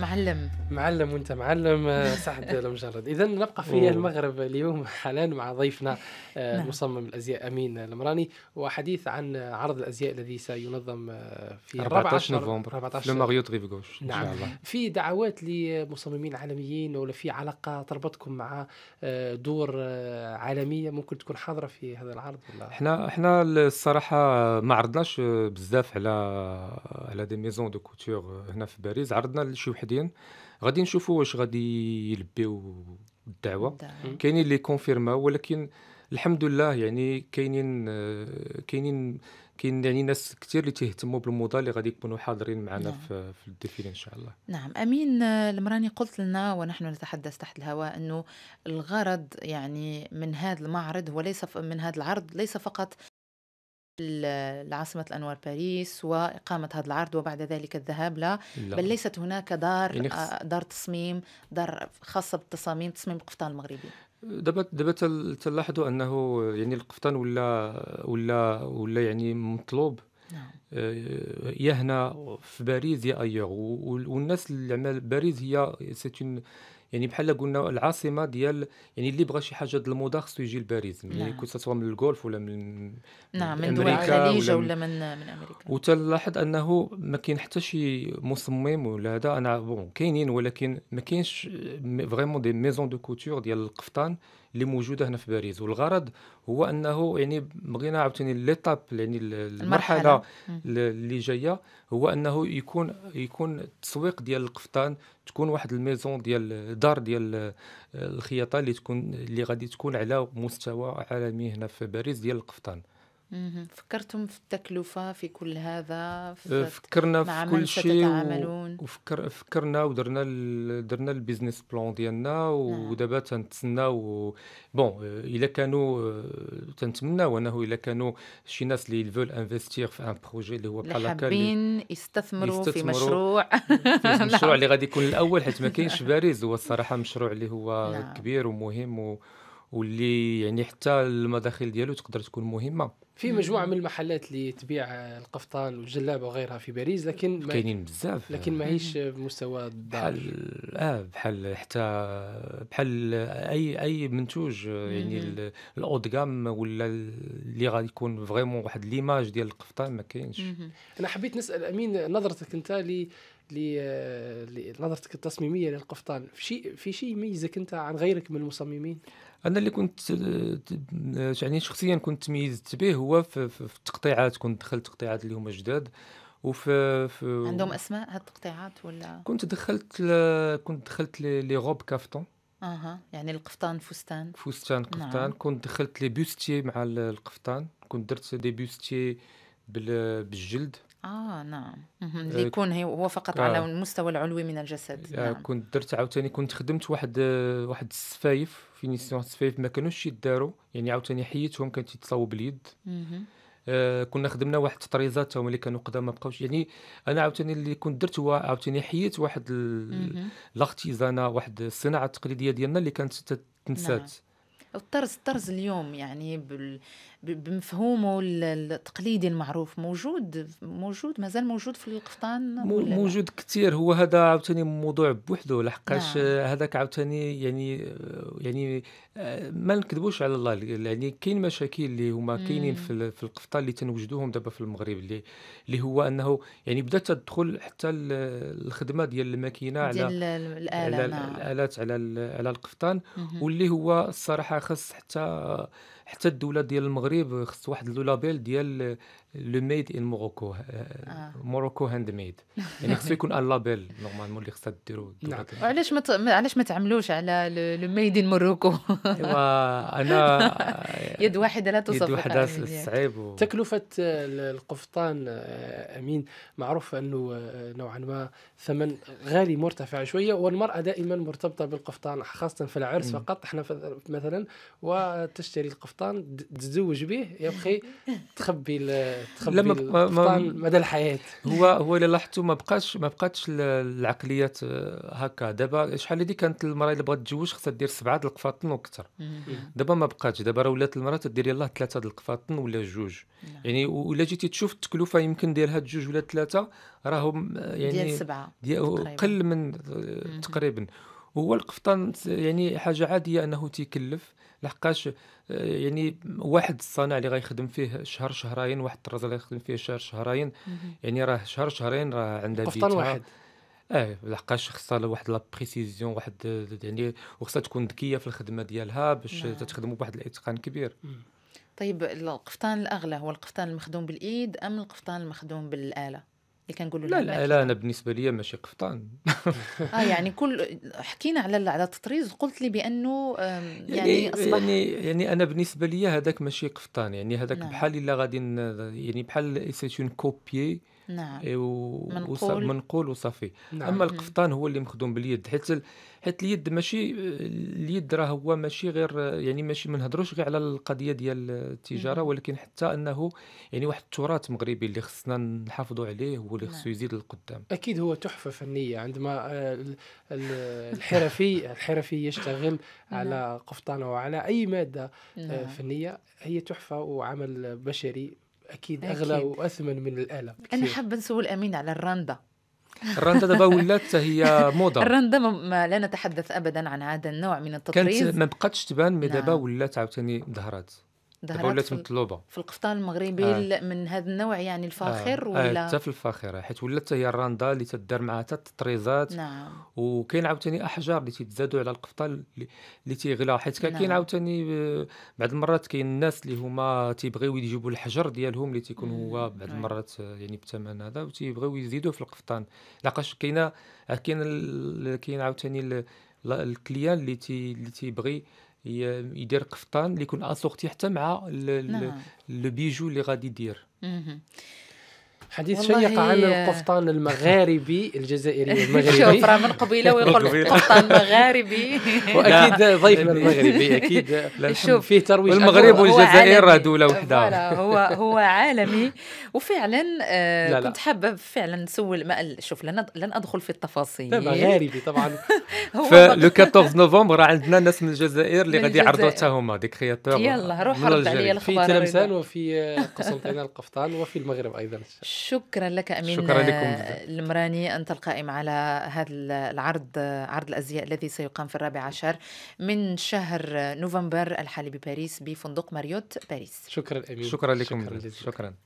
معلم معلم وانت معلم آه، سعد المجرد اذا نبقى في المغرب اليوم حاليا مع ضيفنا آه، نعم. مصمم الازياء امين المراني وحديث عن عرض الازياء الذي سينظم آه، في 14 نوفمبر 14 لو غوش نعم إن شاء الله. في دعوات لمصممين عالميين ولا في علاقه تربطكم مع دور عالميه ممكن تكون حاضره في هذا العرض ولا احنا احنا الصراحه ما عرضناش بزاف على على دي ميزون دو كوتور هنا في باريس عرضنا لشي واحد وحدين غادي نشوفوا واش غادي يلبيو الدعوه كاينين اللي كونفيرماو ولكن الحمد لله يعني كاينين كاينين كاين يعني ناس كثير اللي تيهتموا بالموضه اللي غادي يكونوا حاضرين معنا نعم. في, في ان شاء الله نعم امين المراني قلت لنا ونحن نتحدث تحت الهواء انه الغرض يعني من هذا المعرض هو ليس من هذا العرض ليس فقط لعاصمة الأنوار باريس وإقامة هذا العرض وبعد ذلك الذهاب لا, لا. بل ليست هناك دار يعني آه، خص... دار تصميم دار خاصة بالتصاميم تصميم القفطان المغربي دابا دابا تلاحظوا انه يعني القفطان ولا ولا ولا يعني مطلوب نعم. يا هنا في باريس يا ايغ والناس اللي عمل باريس هي سيت يعني بحال قلنا العاصمه ديال يعني اللي بغى شي حاجه ديال الموضه خصو يجي لباريس يعني كنت سواء من الجولف ولا من نعم من دول الخليج ولا, ولا من من امريكا وتلاحظ انه ما كاين حتى شي مصمم ولا هذا انا بون كاينين ولكن ما كاينش فريمون دي ميزون دو كوتور ديال القفطان اللي موجوده هنا في باريس والغرض هو انه يعني بغينا عاوتاني ليتاب يعني المرحله, المرحلة. اللي جايه هو انه يكون يكون التسويق ديال القفطان تكون واحد الميزون ديال دار ديال آه، الخياطه اللي تكون اللي غادي تكون على مستوى عالمي هنا في باريس ديال القفطان فكرتم في التكلفة في كل هذا في أه، فكرنا في كل شيء وفكرنا وفكر فكرنا ودرنا درنا البيزنس بلان ديالنا نعم. ودابا تنتسناو بون أه، الا كانوا أه، تنتمناو انه الا كانوا شي ناس اللي فول انفستير في ان بروجي اللي هو بحال هكا حابين يستثمروا في مشروع في نعم. مشروع اللي غادي يكون الاول حيت ما كاينش بارز هو الصراحه مشروع اللي هو نعم. كبير ومهم و... واللي يعني حتى المداخل ديالو تقدر تكون مهمه في مجموعه من المحلات اللي تبيع القفطان والجلابه وغيرها في باريس لكن كاينين بزاف لكن ماهيش بمستوى بحال اه بحال حتى بحال اي اي منتوج آه، يعني الاود جام ولا اللي غادي يكون فريمون واحد ليماج ديال القفطان ما كاينش انا حبيت نسال امين نظرتك انت لنظرتك التصميميه للقفطان في شيء في شيء يميزك انت عن غيرك من المصممين انا اللي كنت يعني شخصيا كنت تميزت به هو في, في التقطيعات كنت دخلت تقطيعات اللي هما جداد وفي في عندهم اسماء هالتقطيعات ولا كنت دخلت ل... كنت دخلت لي روب كافتون اها يعني القفطان فستان فستان نعم. قفطان نعم. كنت دخلت لي بوستي مع القفطان كنت درت دي بوستي بالجلد اه نعم آه، اللي يكون هو فقط آه. على المستوى العلوي من الجسد آه نعم. كنت درت عاوتاني كنت خدمت واحد آه، واحد السفايف في نيسيون السفايف ما كانوش يداروا يعني عاوتاني حيتهم كانت يتصاوب اليد آه كنا خدمنا واحد التطريزات هما اللي كانوا قدام ما بقاوش يعني انا عاوتاني اللي كنت درت هو عاوتاني حيت واحد الاختيزانه واحد الصناعه التقليديه ديالنا اللي كانت نعم. تنسات نعم. الطرز الطرز اليوم يعني بال... بمفهومه التقليدي المعروف موجود موجود مازال موجود في القفطان موجود كثير هو هذا عاوتاني موضوع بوحده لحقاش نعم. هذاك عاوتاني يعني يعني ما نكذبوش على الله يعني كاين مشاكل اللي هما كاينين في, في القفطان اللي تنوجدوهم دابا في المغرب اللي اللي هو انه يعني بدات تدخل حتى الخدمه ديال الماكينه على, على نعم. الالات على على القفطان واللي هو الصراحه خاص حتى حتى الدوله ديال المغرب خص واحد لو لابيل ديال لو ميد ان موروكو موروكو هاند ميد يعني خصو يكون ان لابيل نورمالمون اللي خصها ديرو علاش ما علاش ما تعملوش على لو ميد ان موروكو ايوا انا يد واحده لا توصف يد واحده صعيب تكلفه آه، القفطان آه، امين معروف انه آه، نوعا ما ثمن غالي مرتفع شويه والمراه دائما مرتبطه بالقفطان خاصه في العرس فقط احنا مثلا وتشتري القفطان تتزوج به يا اخي تخبي تخبي لما القفطان مدى الحياه هو هو اللي لاحظتوا ما بقاش ما بقاتش العقليات آه، هكا دابا شحال هذه كانت المراه اللي بغات تتزوج خصها دير سبعه د القفاطن وكثر إيه. دابا ما بقاتش دابا راه ولات المراه تدير يلاه ثلاثه د القفاطن ولا جوج نعم. يعني ولا جيتي تشوف التكلفه يمكن ديال هاد جوج ولا ثلاثه راهم آه، يعني ديال سبعه ديال قل من آه، تقريبا هو القفطان يعني حاجه عاديه انه تيكلف لحقاش آه، يعني واحد الصانع اللي غيخدم فيه شهر شهرين واحد الطراز اللي غيخدم فيه شهر شهرين يعني راه شهر شهرين راه عندها قفطان واحد اه لحقاش خصها واحد لا بريسيزيون واحد آه، يعني وخصها تكون ذكيه في الخدمه ديالها باش نعم. تخدم بواحد الاتقان كبير طيب القفطان الاغلى هو القفطان المخدوم بالايد ام القفطان المخدوم بالاله اللي كنقولوا لا لا, لا انا بالنسبه لي ماشي قفطان اه يعني كل حكينا على على التطريز قلت لي بانه يعني،, يعني, يعني أصبح يعني, يعني انا بالنسبه لي هذاك ماشي قفطان يعني هذاك نعم. بحال الا غادي يعني بحال سيتون كوبي نعم إيه، منقول منقول وصافي نعم. اما القفطان هو اللي مخدوم باليد حيت حيت اليد ماشي اليد راه هو ماشي غير يعني ماشي ما نهضروش غير على القضيه ديال التجاره ولكن حتى انه يعني واحد التراث مغربي اللي خصنا نحافظوا عليه هو اللي خصو نعم. يزيد للقدام اكيد هو تحفه فنيه عندما آه، الحرفي الحرفي يشتغل نعم. على قفطانه وعلى اي ماده آه، نعم. فنيه هي تحفه وعمل بشري اكيد اغلى أكيد. واثمن من الاله بكثير. انا حابه نسول امين على الرنده الرنده دابا ولات هي موضه الرنده ما لا نتحدث ابدا عن هذا النوع من التطريز كانت ما بقاتش تبان مي دابا نعم. ولات عاوتاني ظهرات ظهرت مطلوبه في القفطان المغربي آه. من هذا النوع يعني الفاخر آه. آه، ولا حتى آه. في الفاخره حيت ولات هي الراندا اللي تدار معها حتى التطريزات نعم وكاين عاوتاني احجار اللي تتزادوا على القفطان اللي تيغلى حيت كاين نعم. عاوتاني بعض المرات كاين الناس اللي هما تيبغيو يجيبوا الحجر ديالهم اللي تيكون هو بعض المرات آه، يعني بثمن هذا وتيبغيو يزيدوه في القفطان لاقاش كاينه كاين كاين عاوتاني الكليان اللي تي اللي تيبغي يدير قفطان اللي يكون اسورتي حتى مع لو نعم. بيجو اللي غادي يدير حديث شيق عن القفطان المغاربي الجزائري المغربي شوف راه من قبيله ويقول القفطان المغاربي واكيد ضيفنا المغربي اكيد شوف فيه ترويج المغرب والجزائر راه دوله وحده هو هو عالمي وفعلا آه كنت حابه فعلا نسول ما شوف لن لن ادخل في التفاصيل مغاربي طبعا فلو 14 نوفمبر عندنا ناس من الجزائر اللي غادي يعرضوا حتى هما دي كرياتور يلا روح رد عليا الخبر في تلمسان وفي قسنطينه القفطان وفي المغرب ايضا شكرا لك أمين شكرا لكم المراني أنت القائم على هذا العرض عرض الأزياء الذي سيقام في الرابع عشر من شهر نوفمبر الحالي بباريس بفندق ماريوت باريس شكرا أمين شكرا لكم شكرا, لكم. شكرا.